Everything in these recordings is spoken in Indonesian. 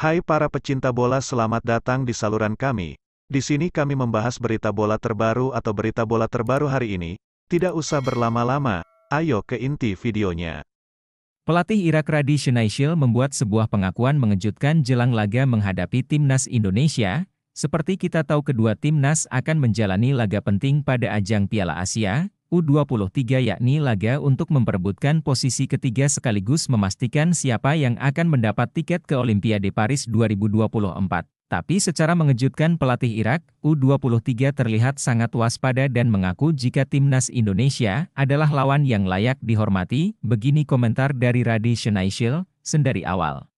Hai para pecinta bola selamat datang di saluran kami. Di sini kami membahas berita bola terbaru atau berita bola terbaru hari ini. Tidak usah berlama-lama, ayo ke inti videonya. Pelatih Irak Radhi Shenaishil membuat sebuah pengakuan mengejutkan jelang laga menghadapi timnas Indonesia. Seperti kita tahu kedua timnas akan menjalani laga penting pada ajang Piala Asia, U23 yakni laga untuk memperebutkan posisi ketiga sekaligus memastikan siapa yang akan mendapat tiket ke Olimpiade Paris 2024. Tapi secara mengejutkan pelatih Irak, U23 terlihat sangat waspada dan mengaku jika timnas Indonesia adalah lawan yang layak dihormati, begini komentar dari Radi Shenaishil, sendari awal.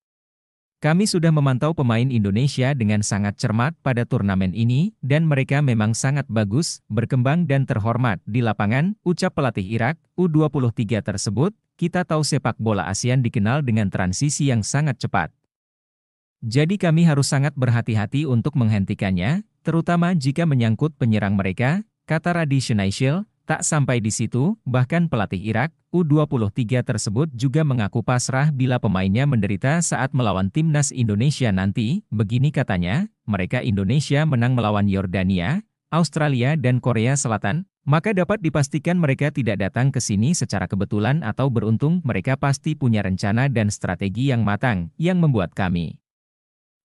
Kami sudah memantau pemain Indonesia dengan sangat cermat pada turnamen ini, dan mereka memang sangat bagus, berkembang dan terhormat di lapangan, ucap pelatih Irak, U23 tersebut, kita tahu sepak bola ASEAN dikenal dengan transisi yang sangat cepat. Jadi kami harus sangat berhati-hati untuk menghentikannya, terutama jika menyangkut penyerang mereka, kata Radhi Schneishel, Tak sampai di situ, bahkan pelatih Irak, U23 tersebut juga mengaku pasrah bila pemainnya menderita saat melawan timnas Indonesia nanti, begini katanya, mereka Indonesia menang melawan Yordania, Australia dan Korea Selatan, maka dapat dipastikan mereka tidak datang ke sini secara kebetulan atau beruntung mereka pasti punya rencana dan strategi yang matang, yang membuat kami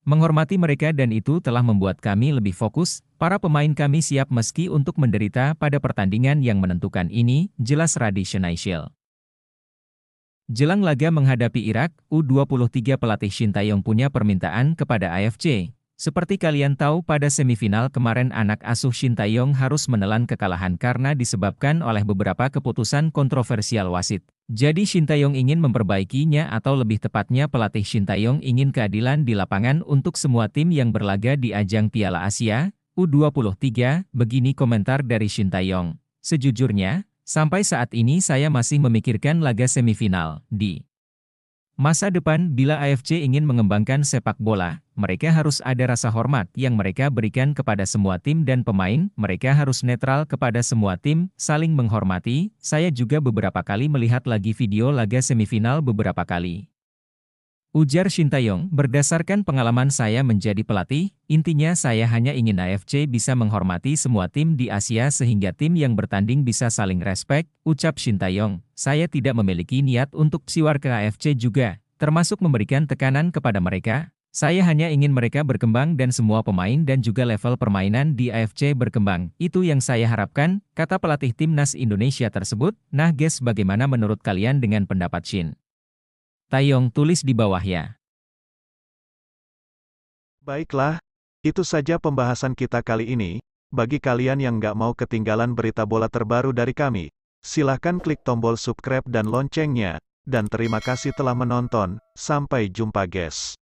menghormati mereka dan itu telah membuat kami lebih fokus, para pemain kami siap meski untuk menderita pada pertandingan yang menentukan ini, jelas Radi Shenaishil. Jelang laga menghadapi Irak, U23 pelatih Shin Taeyong punya permintaan kepada AFC. Seperti kalian tahu pada semifinal kemarin anak asuh Shin Taeyong harus menelan kekalahan karena disebabkan oleh beberapa keputusan kontroversial wasit. Jadi Shin Taeyong ingin memperbaikinya atau lebih tepatnya pelatih Shin Taeyong ingin keadilan di lapangan untuk semua tim yang berlaga di ajang Piala Asia, U23, begini komentar dari Shin Taeyong. Sejujurnya, sampai saat ini saya masih memikirkan laga semifinal di Masa depan, bila AFC ingin mengembangkan sepak bola, mereka harus ada rasa hormat yang mereka berikan kepada semua tim dan pemain, mereka harus netral kepada semua tim, saling menghormati. Saya juga beberapa kali melihat lagi video laga semifinal beberapa kali. Ujar Shin Tae-yong, berdasarkan pengalaman saya menjadi pelatih, intinya saya hanya ingin AFC bisa menghormati semua tim di Asia sehingga tim yang bertanding bisa saling respect. ucap Shin Tae-yong. Saya tidak memiliki niat untuk siwar ke AFC juga, termasuk memberikan tekanan kepada mereka. Saya hanya ingin mereka berkembang dan semua pemain dan juga level permainan di AFC berkembang. Itu yang saya harapkan, kata pelatih timnas Indonesia tersebut. Nah guys bagaimana menurut kalian dengan pendapat Shin? Tayong tulis di bawah ya. Baiklah, itu saja pembahasan kita kali ini. Bagi kalian yang nggak mau ketinggalan berita bola terbaru dari kami, silahkan klik tombol subscribe dan loncengnya. Dan terima kasih telah menonton. Sampai jumpa guys.